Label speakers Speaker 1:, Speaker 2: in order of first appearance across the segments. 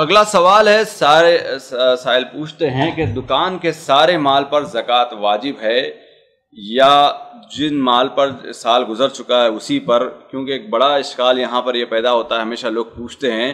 Speaker 1: अगला सवाल है सारे साहिल पूछते हैं कि दुकान के सारे माल पर ज़क़़त वाजिब है या जिन माल पर साल गुजर चुका है उसी पर क्योंकि एक बड़ा इश्काल यहाँ पर यह पैदा होता है हमेशा लोग पूछते हैं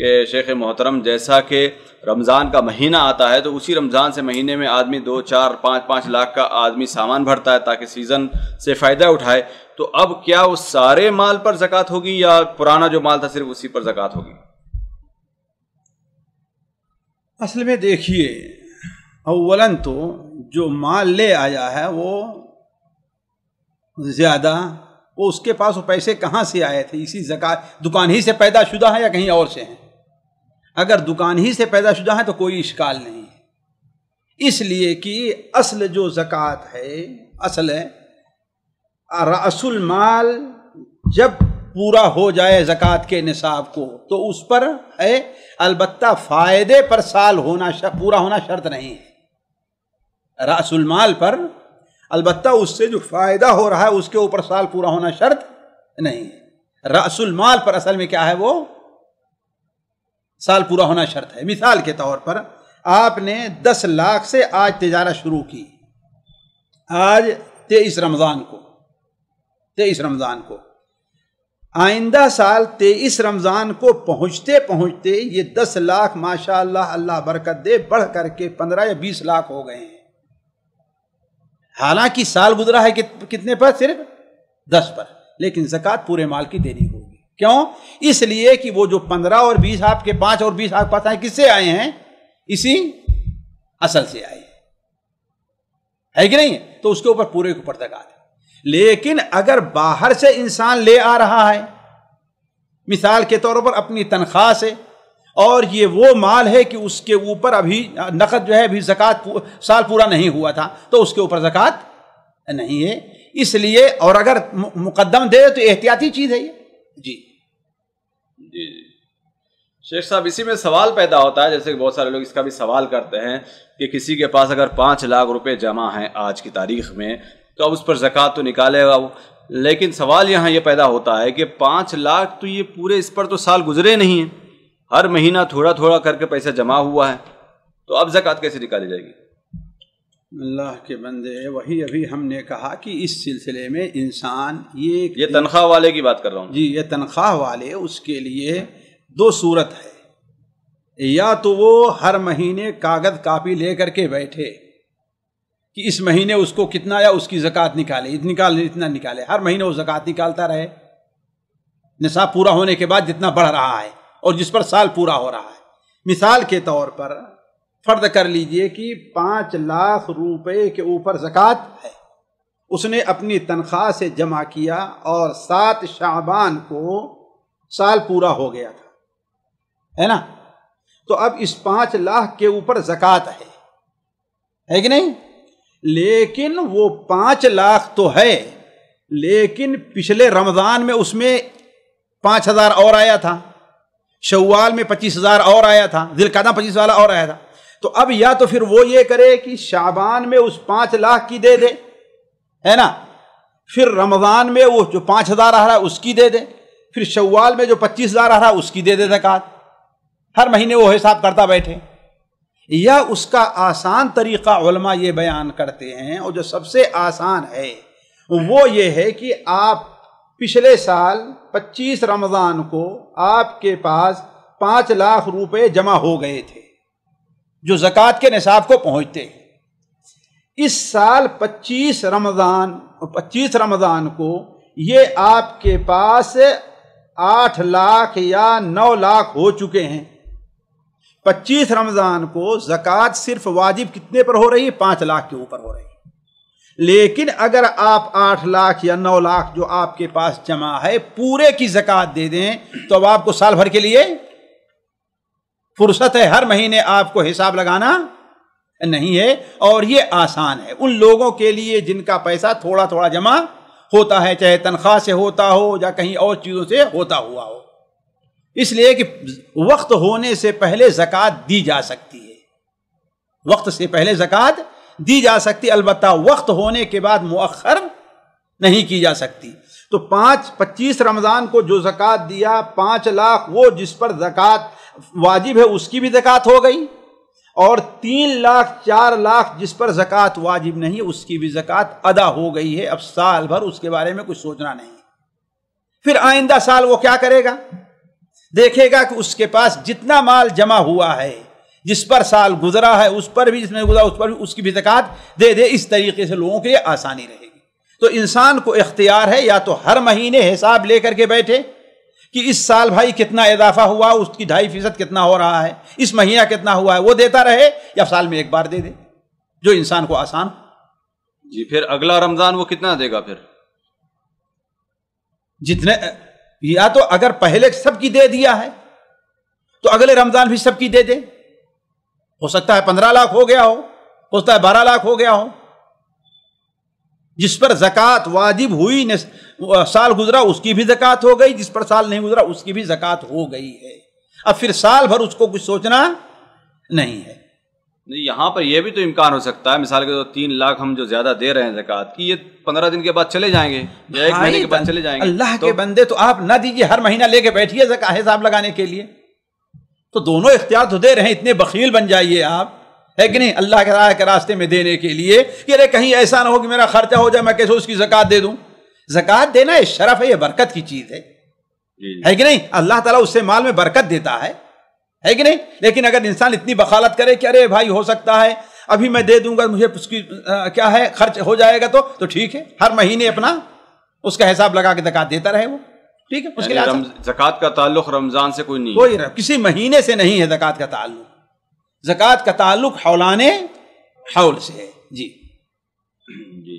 Speaker 1: कि शेख मोहतरम जैसा कि रमज़ान का महीना आता है तो उसी रमज़ान से महीने में आदमी दो चार पाँच पाँच लाख का आदमी सामान भरता है ताकि सीज़न से फ़ायदा उठाए तो अब क्या उस सारे माल पर ज़क़़त होगी या पुराना जो माल था सिर्फ उसी पर ज़क़़त होगी
Speaker 2: असल में देखिए अवला तो जो माल ले आया है वो ज़्यादा वो उसके पास वो पैसे कहाँ से आए थे इसी जक़ात दुकान ही से पैदा शुदा है या कहीं और से हैं अगर दुकान ही से पैदा शुदा है तो कोई इश्काल नहीं है इसलिए कि असल जो ज़क़़त है असल है रसुल माल जब पूरा हो जाए ज़क़़त के निसाब को तो उस पर है अलबत् फ़ायदे पर साल होना पूरा होना शर्त नहीं है रसुलमाल पर अलबत् उससे जो फ़ायदा हो रहा है उसके ऊपर साल पूरा होना शर्त नहीं है रसुलमाल पर असल में क्या है वो साल पूरा होना शर्त है मिसाल के तौर पर आपने दस लाख से आज तजारत शुरू की आज तेईस रमज़ान को तेईस रमज़ान को आइंदा साल तेईस रमज़ान को पहुँचते पहुँचते ये दस लाख माशाल्लाह अल्लाह बरकत दे बढ़ करके पंद्रह या बीस लाख हो गए हैं हालांकि साल गुजरा है कि, कितने पर सिर्फ दस पर लेकिन जक़ात पूरे माल की देनी होगी क्यों इसलिए कि वो जो पंद्रह और बीस आपके पाँच और बीस आपके पास आए किससे आए हैं इसी असल से आए है कि नहीं तो उसके ऊपर पूरे ऊपर जक़ात है लेकिन अगर बाहर से इंसान ले आ रहा है मिसाल के तौर पर अपनी तनख्वाह से और ये वो माल है कि उसके ऊपर अभी नकद जो है अभी जक़ात साल पूरा नहीं हुआ था तो उसके ऊपर जक़ात नहीं है इसलिए और अगर मुकदम दे तो एहतियाती चीज़ है ये
Speaker 1: जी जी शेख साहब इसी में सवाल पैदा होता है जैसे बहुत सारे लोग इसका भी सवाल करते हैं कि किसी के पास अगर पाँच लाख रुपए जमा हैं आज की तारीख में तो अब उस पर ज़क़़त तो निकालेगा वो लेकिन सवाल यहाँ ये पैदा होता है कि पाँच लाख तो ये पूरे इस पर तो साल गुजरे नहीं हैं हर महीना थोड़ा थोड़ा करके पैसा जमा हुआ है तो अब ज़क़़त कैसे निकाली जाएगी
Speaker 2: अल्लाह के बंदे वही अभी हमने कहा कि इस सिलसिले में इंसान ये ये तनख्वाह
Speaker 1: वाले की बात कर रहा हूँ
Speaker 2: जी ये तनख्वाह वाले उसके लिए दो सूरत है या तो वो हर महीने कागज़ कापी ले करके बैठे कि इस महीने उसको कितना या उसकी जक़ात निकाले निकाल इतना निकाले हर महीने वो ज़क़़त निकालता रहे निसाब पूरा होने के बाद जितना बढ़ रहा है और जिस पर साल पूरा हो रहा है मिसाल के तौर पर फ़र्द कर लीजिए कि पाँच लाख रुपए के ऊपर जक़ात है उसने अपनी तनख्वाह से जमा किया और सात शाबान को साल पूरा हो गया था है ना तो अब इस पाँच लाख के ऊपर जक़ात है है कि नहीं लेकिन वो पाँच लाख तो है लेकिन पिछले रमज़ान में उसमें पाँच हज़ार और आया था शवाल में पच्चीस हज़ार और आया था दिलकादा पच्चीस वाला और आया था तो अब या तो फिर वो ये करे कि शाबान में उस पाँच लाख की दे दे है ना फिर रमज़ान में वो जो पाँच हज़ार आ रहा है उसकी दे दे फिर शवाल में जो पच्चीस हज़ार आ रहा है उसकी दे दे जकत हर महीने वो हिसाब करता बैठे या उसका आसान तरीक़ा उलमा ये बयान करते हैं और जो सबसे आसान है वो ये है कि आप पिछले साल 25 रमज़ान को आपके पास पाँच लाख रुपए जमा हो गए थे जो ज़क़़त के निसाब को पहुँचते हैं इस साल 25 रमज़ान 25 रमज़ान को ये आपके पास आठ लाख या नौ लाख हो चुके हैं पच्चीस रमज़ान को जक़ात सिर्फ वाजिब कितने पर हो रही है पांच लाख के ऊपर हो रही है लेकिन अगर आप आठ लाख या नौ लाख जो आपके पास जमा है पूरे की ज़क़़त दे दें तो अब आपको साल भर के लिए फुर्सत है हर महीने आपको हिसाब लगाना नहीं है और ये आसान है उन लोगों के लिए जिनका पैसा थोड़ा थोड़ा जमा होता है चाहे तनख्वाह से होता हो या कहीं और चीज़ों से होता हुआ हो इसलिए कि वक्त होने से पहले जक़ात दी जा सकती है वक्त से पहले जक़ात दी जा सकती अलबत् वक्त होने के बाद मؤखर नहीं की जा सकती तो पाँच पच्चीस रमज़ान को जो जक़ात दिया पाँच लाख वो जिस पर जक़ात वाजिब है उसकी भी ज़क़़त हो गई और तीन लाख चार लाख जिस पर ज़क़़त वाजिब नहीं उसकी भी जक़ात अदा हो गई है अब साल भर उसके बारे में कुछ सोचना नहीं फिर आइंदा साल वो क्या करेगा देखेगा कि उसके पास जितना माल जमा हुआ है जिस पर साल गुजरा है उस पर भी जिसमें गुजरा उस पर भी उसकी भी जकत दे दे इस तरीके से लोगों के लिए आसानी रहेगी तो इंसान को इख्तियार है या तो हर महीने हिसाब लेकर के बैठे कि इस साल भाई कितना इजाफा हुआ उसकी ढाई फीसद कितना हो रहा है इस महीना कितना हुआ है वो देता रहे या साल में एक बार दे दे जो इंसान को आसान
Speaker 1: जी फिर अगला रमज़ान वो कितना देगा फिर
Speaker 2: जितने या तो अगर पहले सबकी दे दिया है तो अगले रमजान भी सबकी दे दे हो सकता है पंद्रह लाख हो गया हो हो सकता है बारह लाख हो गया हो जिस पर जक़ात वाजिब हुई ने साल गुजरा उसकी भी जक़ात हो गई जिस पर साल नहीं गुजरा उसकी भी जक़ात हो गई है अब फिर साल भर उसको कुछ सोचना
Speaker 1: नहीं है नहीं यहाँ पर यह भी तो इम्कान हो सकता है मिसाल के तौर तो तीन लाख हम जो ज्यादा दे रहे हैं जक़ात की ये पंद्रह दिन के बाद चले जाएंगे या एक महीने के बाद चले जाएंगे अल्लाह तो, के
Speaker 2: बंदे तो आप ना दीजिए हर महीना लेके बैठिए जका हिसाब लगाने के लिए तो दोनों इख्तियार तो दे रहे हैं इतने बखील बन जाइए आप है कि नहीं अल्लाह के राह के रास्ते में देने के लिए कि अरे कहीं ऐसा ना हो कि मेरा खर्चा हो जाए मैं कैसे उसकी जक़ात दे दूँ जक़ात देना ये शरफ है ये बरकत की चीज़ है है कि नहीं अल्लाह ताला उससे माल में बरकत देता है है कि नहीं लेकिन अगर इंसान इतनी बखालत करे कि अरे भाई हो सकता है अभी मैं दे दूंगा मुझे उसकी क्या है खर्च हो जाएगा तो तो ठीक है हर महीने अपना उसका हिसाब लगा के जक़ात देता रहे वो ठीक है उसके लिए
Speaker 1: का ताल्लुक रमज़ान से कोई नहीं कोई
Speaker 2: किसी महीने से नहीं है जक़ात का ताल्लुक जक़ात का ताल्लुक हौलाने हौल से है जी
Speaker 1: जी